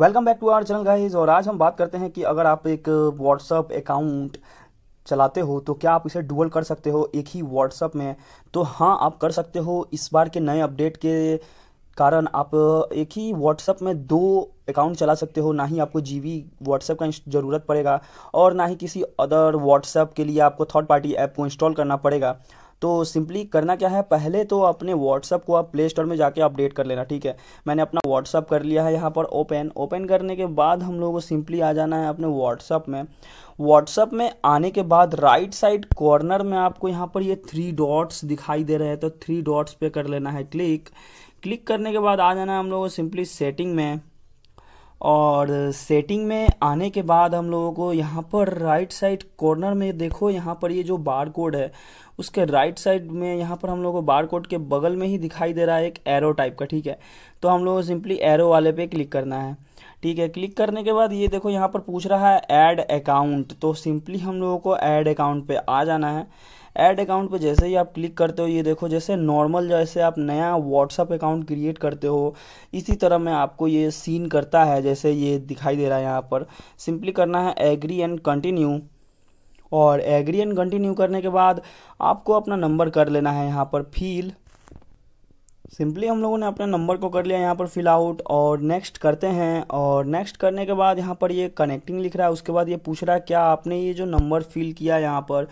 welcome back to our channel guys और आज हम बात करते हैं कि अगर आप एक व्हाट्सअप अकाउंट चलाते हो तो क्या आप इसे डुअल कर सकते हो एक ही व्हाट्सअप में तो हाँ आप कर सकते हो इस बार के नए अपडेट के कारण आप एक ही व्हाट्सअप में दो अकाउंट चला सकते हो ना ही आपको जी वी व्हाट्सएप का ज़रूरत पड़ेगा और ना ही किसी अदर व्हाट्सएप के लिए आपको थर्ड पार्टी ऐप को इंस्टॉल करना पड़ेगा तो सिंपली करना क्या है पहले तो अपने व्हाट्सअप को आप प्ले स्टोर में जाके अपडेट कर लेना ठीक है मैंने अपना व्हाट्सअप कर लिया है यहाँ पर ओपन ओपन करने के बाद हम लोगों को सिंपली आ जाना है अपने व्हाट्सअप में व्हाट्सअप में आने के बाद राइट साइड कॉर्नर में आपको यहाँ पर ये थ्री डॉट्स दिखाई दे रहे हैं तो थ्री डॉट्स पे कर लेना है क्लिक क्लिक करने के बाद आ जाना है हम लोगों को सिंपली सेटिंग में और सेटिंग में आने के बाद हम लोगों को यहाँ पर राइट साइड कॉर्नर में देखो यहाँ पर ये जो बार कोड है उसके राइट साइड में यहाँ पर हम लोगों को बार कोड के बगल में ही दिखाई दे रहा है एक एरो टाइप का ठीक है तो हम लोगों को सिंपली एरो वाले पे क्लिक करना है ठीक है क्लिक करने के बाद ये देखो यहाँ पर पूछ रहा है ऐड अकाउंट तो सिंपली हम लोगों को ऐड अकाउंट पर आ जाना है ऐड अकाउंट पर जैसे ही आप क्लिक करते हो ये देखो जैसे नॉर्मल जैसे आप नया व्हाट्सअप अकाउंट क्रिएट करते हो इसी तरह में आपको ये सीन करता है जैसे ये दिखाई दे रहा है यहाँ पर सिंपली करना है एग्री एंड कंटिन्यू और एग्री एंड कंटिन्यू करने के बाद आपको अपना नंबर कर लेना है यहाँ पर फील सिंपली हम लोगों ने अपने नंबर को कर लिया यहाँ पर फिल आउट और नेक्स्ट करते हैं और नेक्स्ट करने के बाद यहाँ पर ये कनेक्टिंग लिख रहा है उसके बाद ये पूछ रहा है क्या आपने ये जो नंबर फिल किया यहाँ पर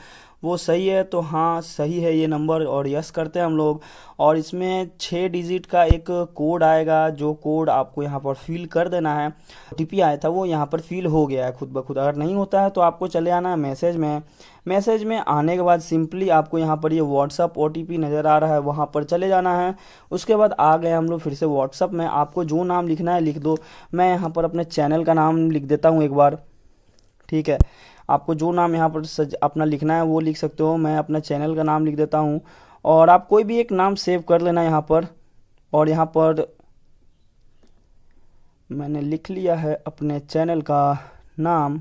वो सही है तो हाँ सही है ये नंबर और यस करते हैं हम लोग और इसमें छः डिजिट का एक कोड आएगा जो कोड आपको यहाँ पर फिल कर देना है टी आया था वो यहाँ पर फिल हो गया है खुद ब खुद अगर नहीं होता है तो आपको चले आना है मैसेज में मैसेज में आने के बाद सिंपली आपको यहाँ पर ये व्हाट्सअप ओ नज़र आ रहा है वहाँ पर चले जाना है उसके बाद आ गए हम लोग फिर से व्हाट्सअप में आपको जो नाम लिखना है लिख दो मैं यहाँ पर अपने चैनल का नाम लिख देता हूँ एक बार ठीक है आपको जो नाम यहाँ पर सज, अपना लिखना है वो लिख सकते हो मैं अपना चैनल का नाम लिख देता हूँ और आप कोई भी एक नाम सेव कर लेना यहाँ पर और यहाँ पर मैंने लिख लिया है अपने चैनल का नाम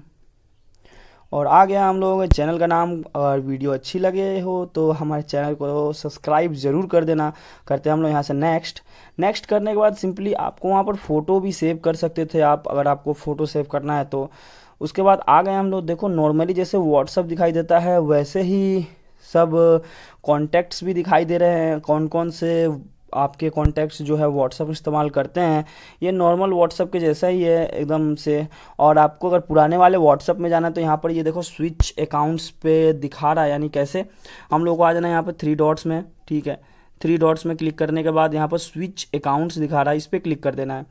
और आ गया हम लोगों के चैनल का नाम और वीडियो अच्छी लगे हो तो हमारे चैनल को सब्सक्राइब ज़रूर कर देना करते हैं हम लोग यहाँ से नेक्स्ट नेक्स्ट करने के बाद सिंपली आपको वहाँ पर फ़ोटो भी सेव कर सकते थे आप अगर आपको फ़ोटो सेव करना है तो उसके बाद आ गए हम लोग देखो नॉर्मली जैसे व्हाट्सअप दिखाई देता है वैसे ही सब कॉन्टैक्ट्स भी दिखाई दे रहे हैं कौन कौन से आपके कॉन्टैक्ट्स जो है व्हाट्सअप इस्तेमाल करते हैं ये नॉर्मल व्हाट्सअप के जैसा ही है एकदम से और आपको अगर पुराने वाले व्हाट्सअप में जाना है तो यहाँ पर ये देखो स्विच अकाउंट्स पे दिखा रहा है यानी कैसे हम लोग को आ जाना है यहाँ पर थ्री डॉट्स में ठीक है थ्री डॉट्स में क्लिक करने के बाद यहाँ पर स्विच अकाउंट्स दिखा रहा है इस पर क्लिक कर देना है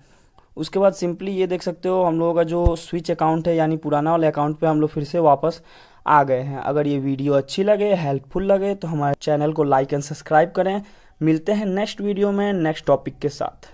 उसके बाद सिंपली ये देख सकते हो हम लोगों का जो स्विच अकाउंट है यानी पुराना वाले अकाउंट पर हम लोग फिर से वापस आ गए हैं अगर ये वीडियो अच्छी लगे हेल्पफुल लगे तो हमारे चैनल को लाइक एंड सब्सक्राइब करें मिलते हैं नेक्स्ट वीडियो में नेक्स्ट टॉपिक के साथ